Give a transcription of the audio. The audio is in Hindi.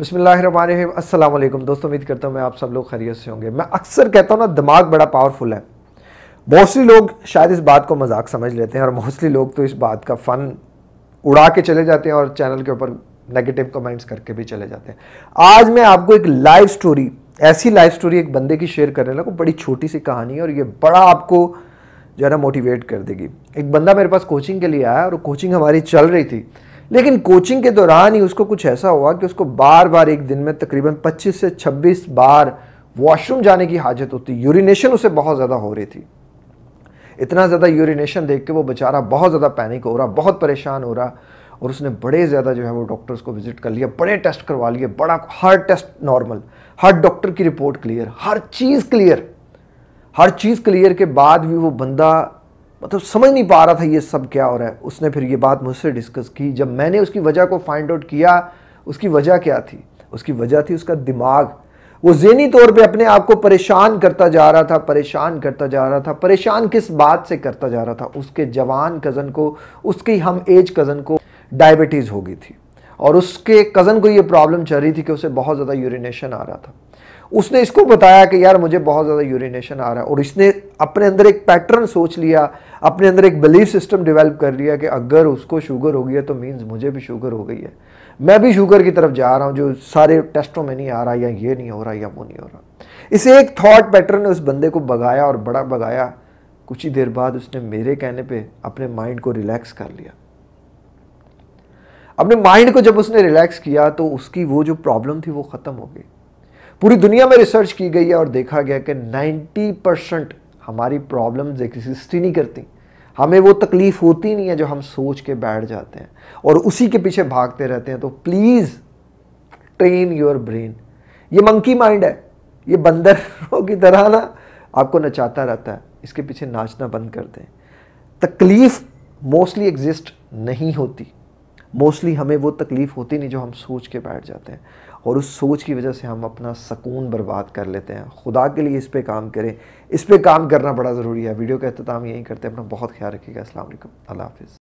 बसमिल वालेकुम दोस्तों उम्मीद करता हूँ मैं आप सब लोग खरीय से होंगे मैं अक्सर कहता हूँ ना दिमाग बड़ा पावरफुल है मोस्टली लोग शायद इस बात को मजाक समझ लेते हैं और मोस्टली लोग तो इस बात का फ़न उड़ा के चले जाते हैं और चैनल के ऊपर नेगेटिव कमेंट्स करके भी चले जाते हैं आज मैं आपको एक लाइव स्टोरी ऐसी लाइव स्टोरी एक बंदे की शेयर करने लगा बड़ी छोटी सी कहानी है और ये बड़ा आपको जो है ना मोटिवेट कर देगी एक बंदा मेरे पास कोचिंग के लिए आया और कोचिंग हमारी चल रही थी लेकिन कोचिंग के दौरान ही उसको कुछ ऐसा हुआ कि उसको बार बार एक दिन में तकरीबन 25 से 26 बार वॉशरूम जाने की हाजत होती यूरिनेशन उसे बहुत ज़्यादा हो रही थी इतना ज़्यादा यूरिनेशन देख के वो बेचारा बहुत ज़्यादा पैनिक हो रहा बहुत परेशान हो रहा और उसने बड़े ज़्यादा जो है वो डॉक्टर्स को विज़िट कर लिया बड़े टेस्ट करवा लिए बड़ा हर टेस्ट नॉर्मल हर डॉक्टर की रिपोर्ट क्लियर हर चीज़ क्लियर हर चीज़ क्लियर के बाद भी वो बंदा मतलब समझ नहीं पा रहा था ये सब क्या हो रहा है उसने फिर ये बात मुझसे डिस्कस की जब मैंने उसकी वजह को फाइंड आउट किया उसकी वजह क्या थी उसकी वजह थी उसका दिमाग वो जहनी तौर पे अपने आप को परेशान करता जा रहा था परेशान करता जा रहा था परेशान किस बात से करता जा रहा था उसके जवान कज़न को उसकी हम एज कज़न को डायबिटीज़ हो गई थी और उसके कज़न को ये प्रॉब्लम चल रही थी कि उसे बहुत ज़्यादा यूरिनेशन आ रहा था उसने इसको बताया कि यार मुझे बहुत ज़्यादा यूरिनेशन आ रहा है और इसने अपने अंदर एक पैटर्न सोच लिया अपने अंदर एक बिलीफ सिस्टम डेवलप कर लिया कि अगर उसको शुगर हो गया तो मीन्स मुझे भी शुगर हो गई है मैं भी शुगर की तरफ जा रहा हूँ जो सारे टेस्टों में नहीं आ रहा या ये नहीं हो रहा या वो नहीं हो रहा इस एक थाट पैटर्न ने उस बंदे को भगाया और बड़ा भगाया कुछ ही देर बाद उसने मेरे कहने पे अपने माइंड को रिलैक्स कर लिया अपने माइंड को जब उसने रिलैक्स किया तो उसकी वो जो प्रॉब्लम थी वो ख़त्म हो गई पूरी दुनिया में रिसर्च की गई है और देखा गया कि 90 परसेंट हमारी प्रॉब्लम्स एग्जिस्ट ही नहीं करती हमें वो तकलीफ़ होती नहीं है जो हम सोच के बैठ जाते हैं और उसी के पीछे भागते रहते हैं तो प्लीज़ ट्रेन योर ब्रेन ये मंकी माइंड है ये बंदरों की तरह ना आपको नचाता रहता है इसके पीछे नाचना बंद कर दें तकलीफ़ मोस्टली एग्जिस्ट नहीं होती मोस्टली हमें वो तकलीफ़ होती नहीं जो हम सोच के बैठ जाते हैं और उस सोच की वजह से हम अपना सकून बर्बाद कर लेते हैं खुदा के लिए इस पर काम करें इस पर काम करना बड़ा ज़रूरी है वीडियो का अख्ताम यहीं करते हैं अपना बहुत ख्याल रखिएगा असल अल्लाह हाफिज़